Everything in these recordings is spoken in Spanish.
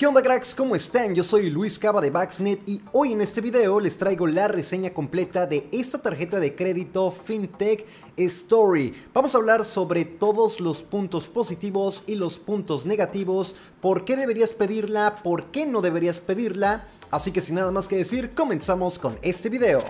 ¿Qué onda cracks? ¿Cómo están? Yo soy Luis Cava de Baxnet y hoy en este video les traigo la reseña completa de esta tarjeta de crédito FinTech Story. Vamos a hablar sobre todos los puntos positivos y los puntos negativos, por qué deberías pedirla, por qué no deberías pedirla. Así que sin nada más que decir, comenzamos con este video.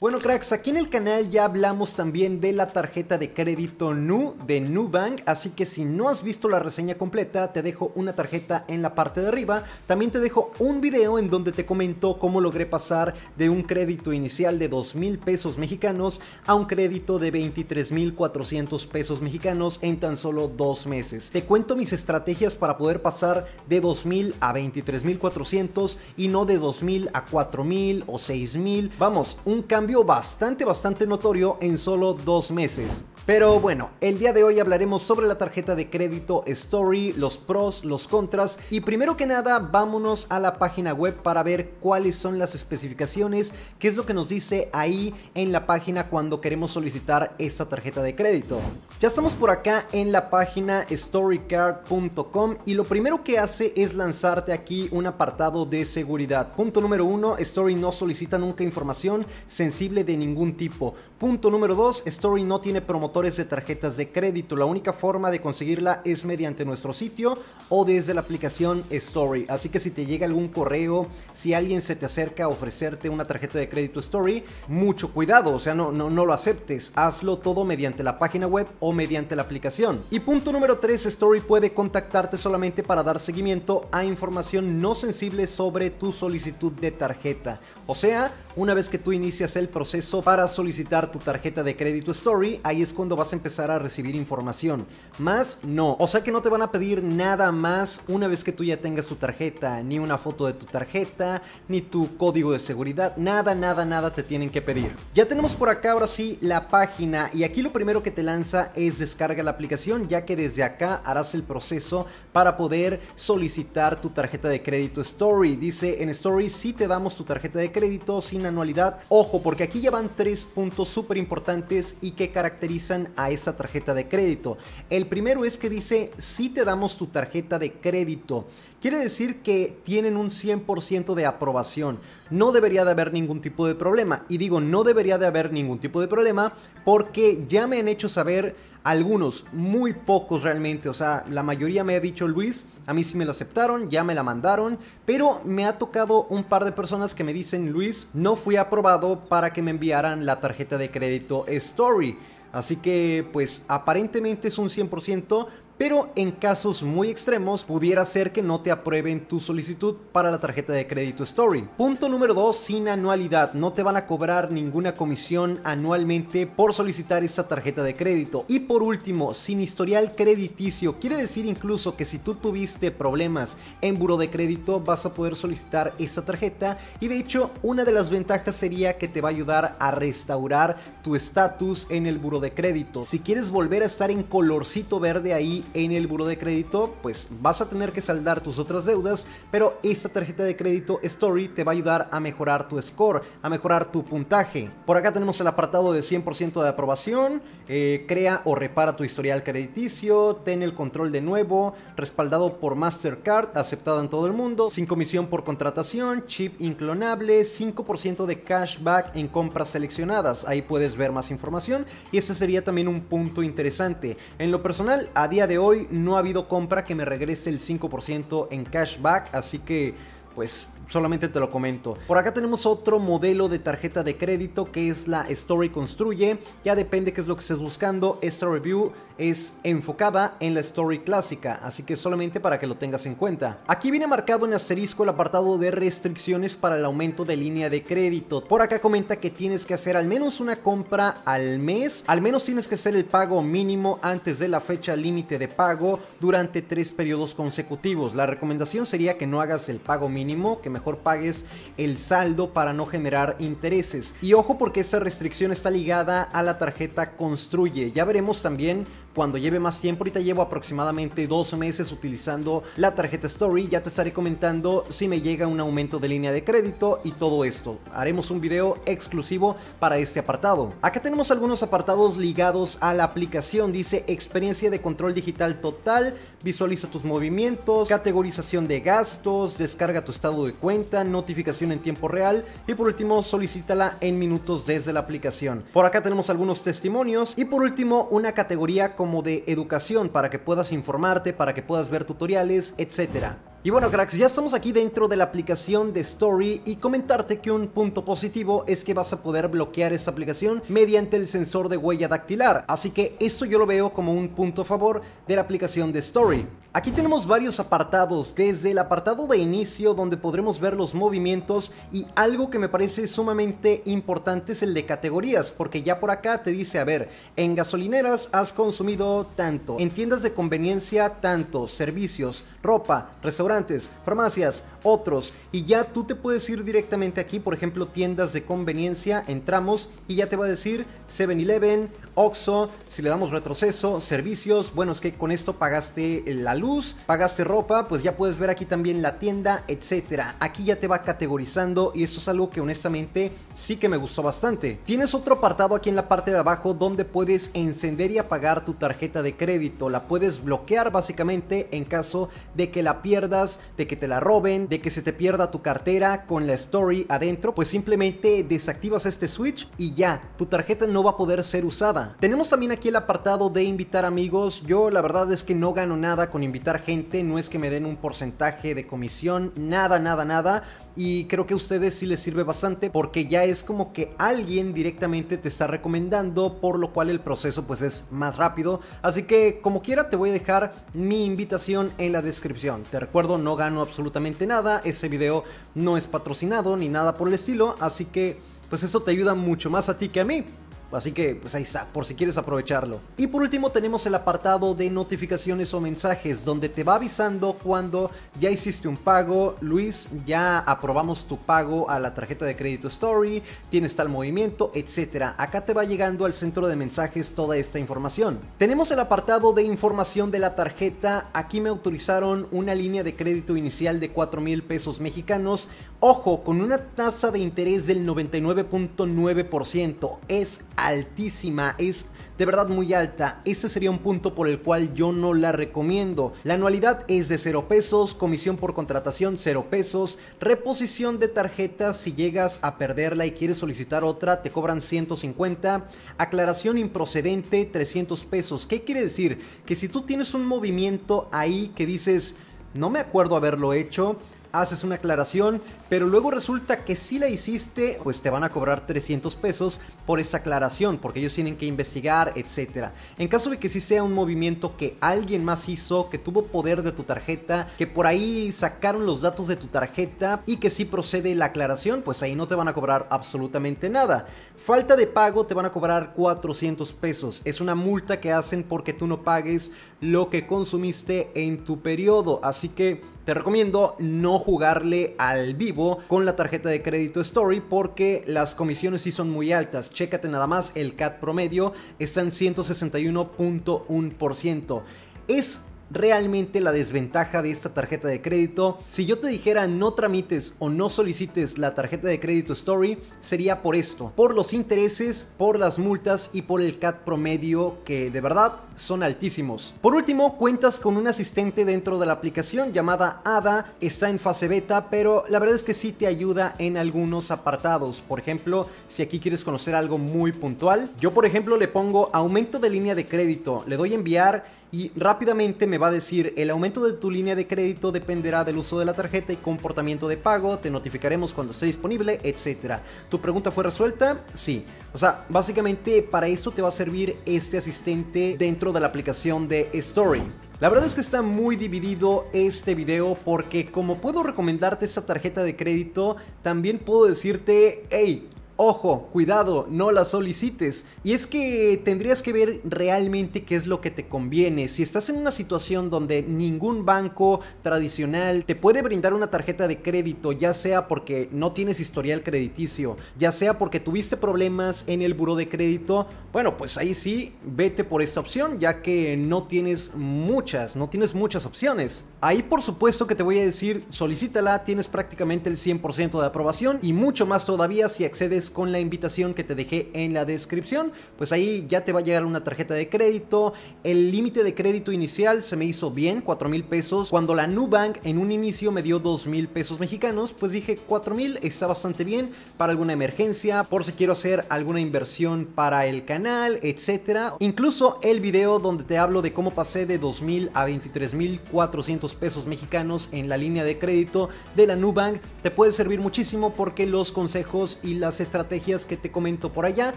Bueno cracks, aquí en el canal ya hablamos también de la tarjeta de crédito NU de Nubank, así que si no has visto la reseña completa, te dejo una tarjeta en la parte de arriba. También te dejo un video en donde te comento cómo logré pasar de un crédito inicial de $2,000 pesos mexicanos a un crédito de $23,400 pesos mexicanos en tan solo dos meses. Te cuento mis estrategias para poder pasar de $2,000 a $23,400 y no de $2,000 a $4,000 o $6,000. Vamos, un cambio bastante, bastante notorio en solo dos meses. Pero bueno, el día de hoy hablaremos sobre la tarjeta de crédito Story, los pros, los contras y primero que nada vámonos a la página web para ver cuáles son las especificaciones, qué es lo que nos dice ahí en la página cuando queremos solicitar esa tarjeta de crédito. Ya estamos por acá en la página storycard.com y lo primero que hace es lanzarte aquí un apartado de seguridad. Punto número uno, Story no solicita nunca información sensible de ningún tipo. Punto número dos, Story no tiene promoción de tarjetas de crédito. La única forma de conseguirla es mediante nuestro sitio o desde la aplicación Story. Así que si te llega algún correo, si alguien se te acerca a ofrecerte una tarjeta de crédito Story, mucho cuidado, o sea, no, no, no lo aceptes. Hazlo todo mediante la página web o mediante la aplicación. Y punto número 3, Story puede contactarte solamente para dar seguimiento a información no sensible sobre tu solicitud de tarjeta. O sea, una vez que tú inicias el proceso para solicitar tu tarjeta de crédito Story, ahí es cuando vas a empezar a recibir información. Más no. O sea que no te van a pedir nada más una vez que tú ya tengas tu tarjeta, ni una foto de tu tarjeta, ni tu código de seguridad. Nada, nada, nada te tienen que pedir. Ya tenemos por acá ahora sí la página y aquí lo primero que te lanza es descarga la aplicación ya que desde acá harás el proceso para poder solicitar tu tarjeta de crédito Story. Dice en Story si te damos tu tarjeta de crédito sin anualidad. Ojo porque aquí ya van tres puntos súper importantes y que caracterizan a esa tarjeta de crédito. El primero es que dice, si te damos tu tarjeta de crédito. Quiere decir que tienen un 100% de aprobación. No debería de haber ningún tipo de problema. Y digo, no debería de haber ningún tipo de problema porque ya me han hecho saber algunos, muy pocos realmente, o sea, la mayoría me ha dicho Luis, a mí sí me lo aceptaron, ya me la mandaron, pero me ha tocado un par de personas que me dicen Luis, no fui aprobado para que me enviaran la tarjeta de crédito Story. Así que pues aparentemente es un 100%, pero en casos muy extremos pudiera ser que no te aprueben tu solicitud para la tarjeta de crédito Story. Punto número 2, sin anualidad, no te van a cobrar ninguna comisión anualmente por solicitar esa tarjeta de crédito. Y por último, sin historial crediticio, quiere decir incluso que si tú tuviste problemas en buro de crédito vas a poder solicitar esa tarjeta y de hecho una de las ventajas sería que te va a ayudar a restaurar tu estatus en el buro de crédito. Si quieres volver a estar en colorcito verde ahí en el buro de crédito, pues vas a tener que saldar tus otras deudas, pero esta tarjeta de crédito Story te va a ayudar a mejorar tu score, a mejorar tu puntaje. Por acá tenemos el apartado de 100% de aprobación, eh, crea o repara tu historial crediticio, ten el control de nuevo, respaldado por Mastercard, aceptado en todo el mundo, sin comisión por contratación, chip inclonable, 5% de cashback en compras seleccionadas. Ahí puedes ver más información y ese sería también un punto interesante. En lo personal, a día de hoy, hoy no ha habido compra que me regrese el 5% en cashback, así que pues solamente te lo comento. Por acá tenemos otro modelo de tarjeta de crédito que es la Story Construye. Ya depende qué es lo que estés buscando. Esta review es enfocada en la story clásica, así que solamente para que lo tengas en cuenta. Aquí viene marcado en asterisco el apartado de restricciones para el aumento de línea de crédito. Por acá comenta que tienes que hacer al menos una compra al mes, al menos tienes que hacer el pago mínimo antes de la fecha límite de pago durante tres periodos consecutivos. La recomendación sería que no hagas el pago mínimo, que mejor pagues el saldo para no generar intereses. Y ojo porque esa restricción está ligada a la tarjeta Construye. Ya veremos también cuando lleve más tiempo. Ahorita llevo aproximadamente dos meses utilizando la tarjeta Story. Ya te estaré comentando si me llega un aumento de línea de crédito y todo esto. Haremos un video exclusivo para este apartado. Acá tenemos algunos apartados ligados a la aplicación. Dice experiencia de control digital total, visualiza tus movimientos, categorización de gastos, descarga tu estado de cuenta, notificación en tiempo real y por último solicítala en minutos desde la aplicación. Por acá tenemos algunos testimonios y por último una categoría como de educación para que puedas informarte, para que puedas ver tutoriales, etc. Y bueno cracks, ya estamos aquí dentro de la aplicación de Story y comentarte que un punto positivo es que vas a poder bloquear esta aplicación mediante el sensor de huella dactilar, así que esto yo lo veo como un punto a favor de la aplicación de Story. Aquí tenemos varios apartados, desde el apartado de inicio donde podremos ver los movimientos y algo que me parece sumamente importante es el de categorías, porque ya por acá te dice, a ver, en gasolineras has consumido tanto, en tiendas de conveniencia tanto, servicios, ropa, restaurantes, farmacias, otros, y ya tú te puedes ir directamente aquí, por ejemplo, tiendas de conveniencia, entramos y ya te va a decir 7-Eleven, Oxxo, si le damos retroceso, servicios, bueno, es que con esto pagaste la luz, pagaste ropa, pues ya puedes ver aquí también la tienda, etcétera. Aquí ya te va categorizando y eso es algo que honestamente sí que me gustó bastante. Tienes otro apartado aquí en la parte de abajo donde puedes encender y apagar tu tarjeta de crédito. La puedes bloquear básicamente en caso de que la pierdas, de que te la roben, de que se te pierda tu cartera con la story adentro, pues simplemente desactivas este switch y ya, tu tarjeta no va a poder ser usada. Tenemos también aquí el apartado de invitar amigos. Yo la verdad es que no gano nada con invitar gente, no es que me den un porcentaje de comisión, nada, nada, nada. Y creo que a ustedes sí les sirve bastante porque ya es como que alguien directamente te está recomendando, por lo cual el proceso pues es más rápido. Así que como quiera te voy a dejar mi invitación en la descripción. Te recuerdo, no gano absolutamente nada, ese video no es patrocinado ni nada por el estilo, así que pues eso te ayuda mucho más a ti que a mí. Así que pues ahí está, por si quieres aprovecharlo. Y por último tenemos el apartado de notificaciones o mensajes, donde te va avisando cuando ya hiciste un pago, Luis, ya aprobamos tu pago a la tarjeta de crédito Story, tienes tal movimiento, etc. Acá te va llegando al centro de mensajes toda esta información. Tenemos el apartado de información de la tarjeta, aquí me autorizaron una línea de crédito inicial de 4 mil pesos mexicanos, ojo, con una tasa de interés del 99.9%, es altísima, es de verdad muy alta. ese sería un punto por el cual yo no la recomiendo. La anualidad es de 0 pesos, comisión por contratación 0 pesos, reposición de tarjetas si llegas a perderla y quieres solicitar otra te cobran 150, aclaración improcedente 300 pesos. ¿Qué quiere decir? Que si tú tienes un movimiento ahí que dices no me acuerdo haberlo hecho, haces una aclaración, pero luego resulta que si la hiciste, pues te van a cobrar 300 pesos por esa aclaración, porque ellos tienen que investigar, etc. En caso de que sí sea un movimiento que alguien más hizo, que tuvo poder de tu tarjeta, que por ahí sacaron los datos de tu tarjeta y que sí procede la aclaración, pues ahí no te van a cobrar absolutamente nada. Falta de pago te van a cobrar 400 pesos. Es una multa que hacen porque tú no pagues lo que consumiste en tu periodo. Así que te recomiendo no jugarle al vivo con la tarjeta de crédito Story porque las comisiones sí son muy altas. Chécate nada más, el CAT promedio está en 161.1%. Es realmente la desventaja de esta tarjeta de crédito. Si yo te dijera no tramites o no solicites la tarjeta de crédito Story, sería por esto, por los intereses, por las multas y por el CAT promedio que de verdad son altísimos. Por último, cuentas con un asistente dentro de la aplicación llamada Ada, está en fase beta, pero la verdad es que sí te ayuda en algunos apartados. Por ejemplo, si aquí quieres conocer algo muy puntual, yo por ejemplo le pongo aumento de línea de crédito, le doy enviar y rápidamente me va a decir el aumento de tu línea de crédito dependerá del uso de la tarjeta y comportamiento de pago, te notificaremos cuando esté disponible, etc. ¿Tu pregunta fue resuelta? Sí. O sea, básicamente para eso te va a servir este asistente dentro de la aplicación de Story. La verdad es que está muy dividido este video porque como puedo recomendarte esta tarjeta de crédito, también puedo decirte, hey, Ojo, cuidado, no la solicites. Y es que tendrías que ver realmente qué es lo que te conviene. Si estás en una situación donde ningún banco tradicional te puede brindar una tarjeta de crédito, ya sea porque no tienes historial crediticio, ya sea porque tuviste problemas en el buro de crédito, bueno, pues ahí sí, vete por esta opción, ya que no tienes muchas, no tienes muchas opciones. Ahí por supuesto que te voy a decir, solicítala, tienes prácticamente el 100% de aprobación y mucho más todavía si accedes con la invitación que te dejé en la descripción, pues ahí ya te va a llegar una tarjeta de crédito. El límite de crédito inicial se me hizo bien, 4 mil pesos. Cuando la Nubank en un inicio me dio 2 mil pesos mexicanos, pues dije 4 mil está bastante bien para alguna emergencia, por si quiero hacer alguna inversión para el canal, etcétera. Incluso el video donde te hablo de cómo pasé de 2 mil a 23 mil 400 pesos mexicanos en la línea de crédito de la Nubank te puede servir muchísimo porque los consejos y las estrategias estrategias que te comento por allá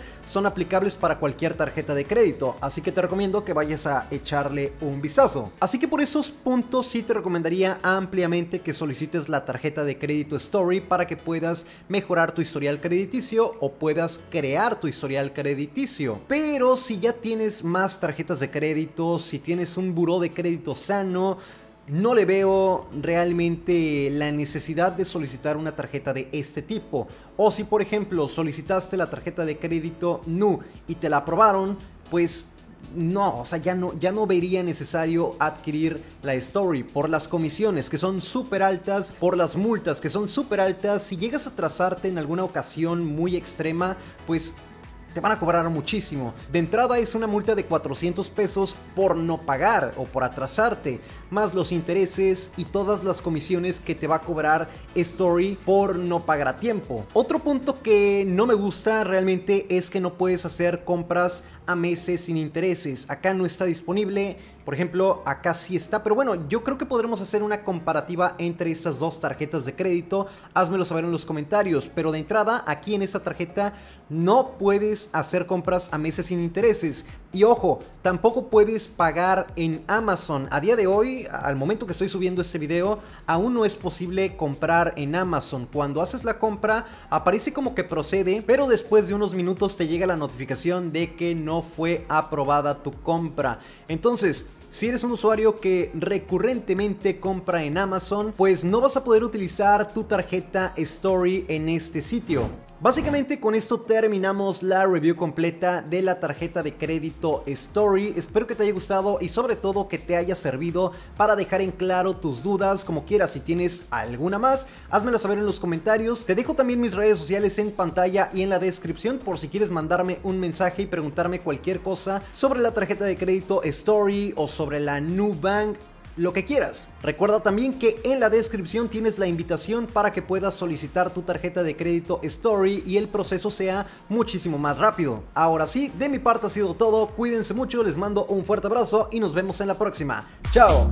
son aplicables para cualquier tarjeta de crédito, así que te recomiendo que vayas a echarle un vistazo. Así que por esos puntos sí te recomendaría ampliamente que solicites la tarjeta de crédito Story para que puedas mejorar tu historial crediticio o puedas crear tu historial crediticio. Pero si ya tienes más tarjetas de crédito, si tienes un buró de crédito sano, no le veo realmente la necesidad de solicitar una tarjeta de este tipo. O si por ejemplo solicitaste la tarjeta de crédito NU y te la aprobaron, pues no, o sea, ya no, ya no vería necesario adquirir la Story por las comisiones que son súper altas, por las multas que son súper altas. Si llegas a trazarte en alguna ocasión muy extrema, pues te van a cobrar muchísimo. De entrada es una multa de 400 pesos por no pagar o por atrasarte, más los intereses y todas las comisiones que te va a cobrar Story por no pagar a tiempo. Otro punto que no me gusta realmente es que no puedes hacer compras a meses sin intereses. Acá no está disponible por ejemplo, acá sí está, pero bueno, yo creo que podremos hacer una comparativa entre estas dos tarjetas de crédito. Házmelo saber en los comentarios, pero de entrada, aquí en esta tarjeta no puedes hacer compras a meses sin intereses. Y ojo, tampoco puedes pagar en Amazon. A día de hoy, al momento que estoy subiendo este video, aún no es posible comprar en Amazon. Cuando haces la compra, aparece como que procede, pero después de unos minutos te llega la notificación de que no fue aprobada tu compra. Entonces, si eres un usuario que recurrentemente compra en Amazon, pues no vas a poder utilizar tu tarjeta Story en este sitio. Básicamente con esto terminamos la review completa de la tarjeta de crédito Story. Espero que te haya gustado y sobre todo que te haya servido para dejar en claro tus dudas, como quieras, si tienes alguna más, házmela saber en los comentarios. Te dejo también mis redes sociales en pantalla y en la descripción por si quieres mandarme un mensaje y preguntarme cualquier cosa sobre la tarjeta de crédito Story o sobre la Nubank lo que quieras. Recuerda también que en la descripción tienes la invitación para que puedas solicitar tu tarjeta de crédito Story y el proceso sea muchísimo más rápido. Ahora sí, de mi parte ha sido todo, cuídense mucho, les mando un fuerte abrazo y nos vemos en la próxima. ¡Chao!